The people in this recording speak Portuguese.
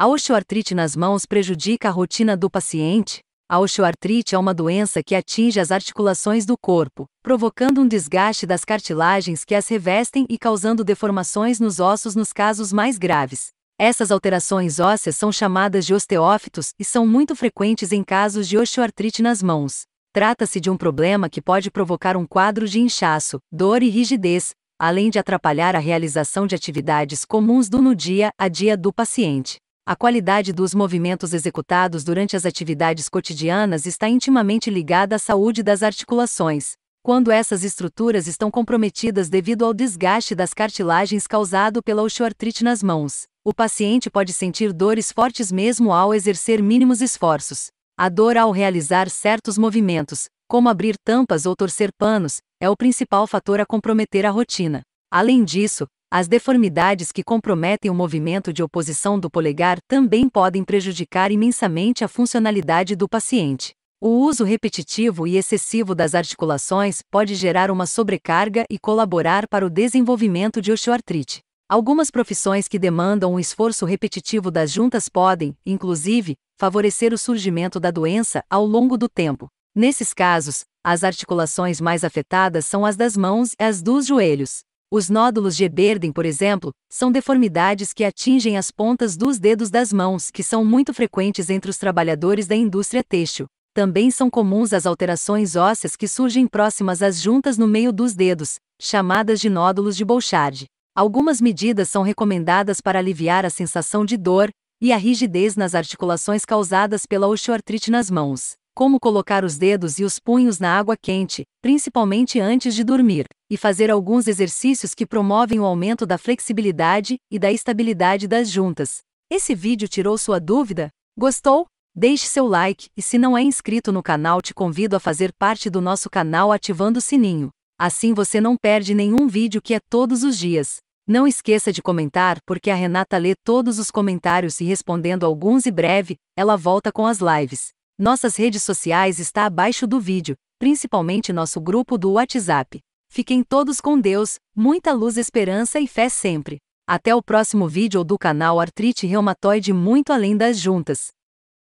A osteoartrite nas mãos prejudica a rotina do paciente? A osteoartrite é uma doença que atinge as articulações do corpo, provocando um desgaste das cartilagens que as revestem e causando deformações nos ossos nos casos mais graves. Essas alterações ósseas são chamadas de osteófitos e são muito frequentes em casos de osteoartrite nas mãos. Trata-se de um problema que pode provocar um quadro de inchaço, dor e rigidez, além de atrapalhar a realização de atividades comuns do no dia a dia do paciente a qualidade dos movimentos executados durante as atividades cotidianas está intimamente ligada à saúde das articulações. Quando essas estruturas estão comprometidas devido ao desgaste das cartilagens causado pela osteoartrite nas mãos, o paciente pode sentir dores fortes mesmo ao exercer mínimos esforços. A dor ao realizar certos movimentos, como abrir tampas ou torcer panos, é o principal fator a comprometer a rotina. Além disso, as deformidades que comprometem o movimento de oposição do polegar também podem prejudicar imensamente a funcionalidade do paciente. O uso repetitivo e excessivo das articulações pode gerar uma sobrecarga e colaborar para o desenvolvimento de osteoartrite. Algumas profissões que demandam o esforço repetitivo das juntas podem, inclusive, favorecer o surgimento da doença ao longo do tempo. Nesses casos, as articulações mais afetadas são as das mãos e as dos joelhos. Os nódulos de Eberden, por exemplo, são deformidades que atingem as pontas dos dedos das mãos, que são muito frequentes entre os trabalhadores da indústria têxtil. Também são comuns as alterações ósseas que surgem próximas às juntas no meio dos dedos, chamadas de nódulos de Bouchard. Algumas medidas são recomendadas para aliviar a sensação de dor e a rigidez nas articulações causadas pela osteoartrite nas mãos como colocar os dedos e os punhos na água quente, principalmente antes de dormir, e fazer alguns exercícios que promovem o aumento da flexibilidade e da estabilidade das juntas. Esse vídeo tirou sua dúvida? Gostou? Deixe seu like e se não é inscrito no canal, te convido a fazer parte do nosso canal ativando o sininho. Assim você não perde nenhum vídeo que é todos os dias. Não esqueça de comentar, porque a Renata lê todos os comentários e respondendo alguns e breve, ela volta com as lives. Nossas redes sociais está abaixo do vídeo, principalmente nosso grupo do WhatsApp. Fiquem todos com Deus, muita luz, esperança e fé sempre. Até o próximo vídeo do canal Artrite Reumatoide Muito Além das Juntas.